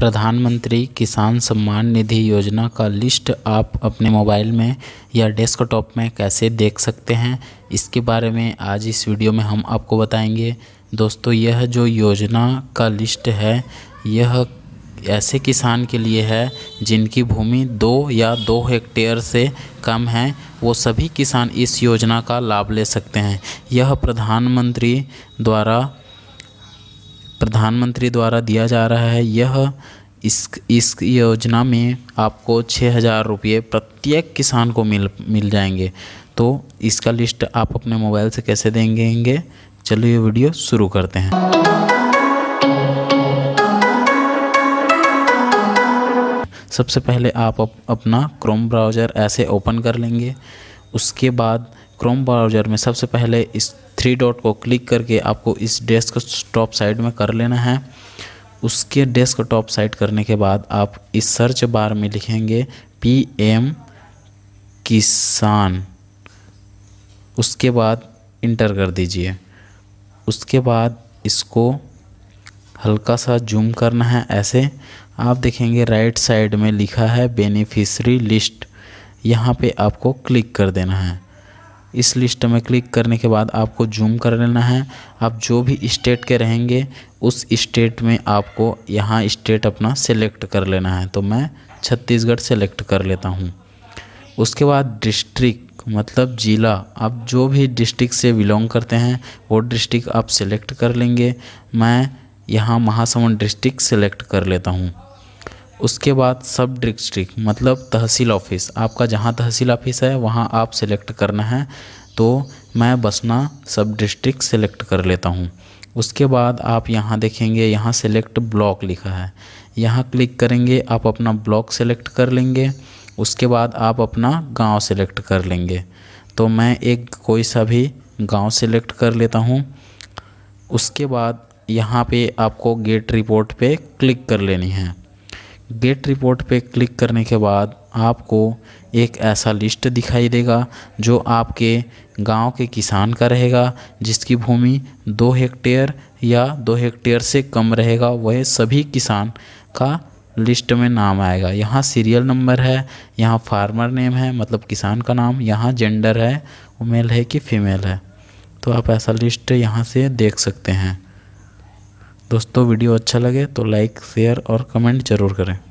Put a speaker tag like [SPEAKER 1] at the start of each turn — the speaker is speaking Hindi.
[SPEAKER 1] प्रधानमंत्री किसान सम्मान निधि योजना का लिस्ट आप अपने मोबाइल में या डेस्कटॉप में कैसे देख सकते हैं इसके बारे में आज इस वीडियो में हम आपको बताएंगे दोस्तों यह जो योजना का लिस्ट है यह ऐसे किसान के लिए है जिनकी भूमि दो या दो हेक्टेयर से कम है वो सभी किसान इस योजना का लाभ ले सकते हैं यह प्रधानमंत्री द्वारा प्रधानमंत्री द्वारा दिया जा रहा है यह इस इस योजना में आपको छः हज़ार रुपये प्रत्येक किसान को मिल मिल जाएंगे तो इसका लिस्ट आप अपने मोबाइल से कैसे देंगे चलो ये वीडियो शुरू करते हैं सबसे पहले आप अप, अपना क्रोम ब्राउज़र ऐसे ओपन कर लेंगे उसके बाद क्रोम ब्राउज़र में सबसे पहले इस थ्री डॉट को क्लिक करके आपको इस डेस्क टॉप साइड में कर लेना है उसके डेस्क टॉप साइड करने के बाद आप इस सर्च बार में लिखेंगे पी एम किसान उसके बाद इंटर कर दीजिए उसके बाद इसको हल्का सा जूम करना है ऐसे आप देखेंगे राइट साइड में लिखा है बेनिफिशरी लिस्ट यहाँ पे आपको क्लिक कर देना है इस लिस्ट में क्लिक करने के बाद आपको जूम कर लेना है आप जो भी स्टेट के रहेंगे उस स्टेट में आपको यहाँ स्टेट अपना सेलेक्ट कर लेना है तो मैं छत्तीसगढ़ सेलेक्ट कर लेता हूँ उसके बाद डिस्ट्रिक्ट मतलब ज़िला आप जो भी डिस्ट्रिक्ट से बिलोंग करते हैं वो डिस्ट्रिक्ट आप सेलेक्ट कर लेंगे मैं यहाँ महासमुंद डिस्ट्रिक्ट सेलेक्ट कर लेता हूँ उसके बाद सब डिस्ट्रिक्ट मतलब तहसील ऑफिस आपका जहाँ तहसील ऑफिस है वहाँ आप सिलेक्ट करना है तो मैं बसना सब डिस्ट्रिक्ट सेलेक्ट कर लेता हूँ उसके बाद आप यहाँ देखेंगे यहाँ सेलेक्ट ब्लॉक लिखा है यहाँ क्लिक करेंगे आप अपना ब्लॉक सेलेक्ट कर लेंगे उसके बाद आप अपना गांव सेलेक्ट कर लेंगे तो मैं एक कोई सा भी गांव सेलेक्ट कर लेता हूँ उसके बाद यहाँ पे आपको गेट रिपोर्ट पे क्लिक कर लेनी है गेट रिपोर्ट पे क्लिक करने के बाद आपको एक ऐसा लिस्ट दिखाई देगा जो आपके गांव के किसान का रहेगा जिसकी भूमि दो हेक्टेयर या दो हेक्टेयर से कम रहेगा वह सभी किसान का लिस्ट में नाम आएगा यहाँ सीरियल नंबर है यहाँ फार्मर नेम है मतलब किसान का नाम यहाँ जेंडर है मेल है कि फीमेल है तो आप ऐसा लिस्ट यहाँ से देख सकते हैं दोस्तों वीडियो अच्छा लगे तो लाइक शेयर और कमेंट ज़रूर करें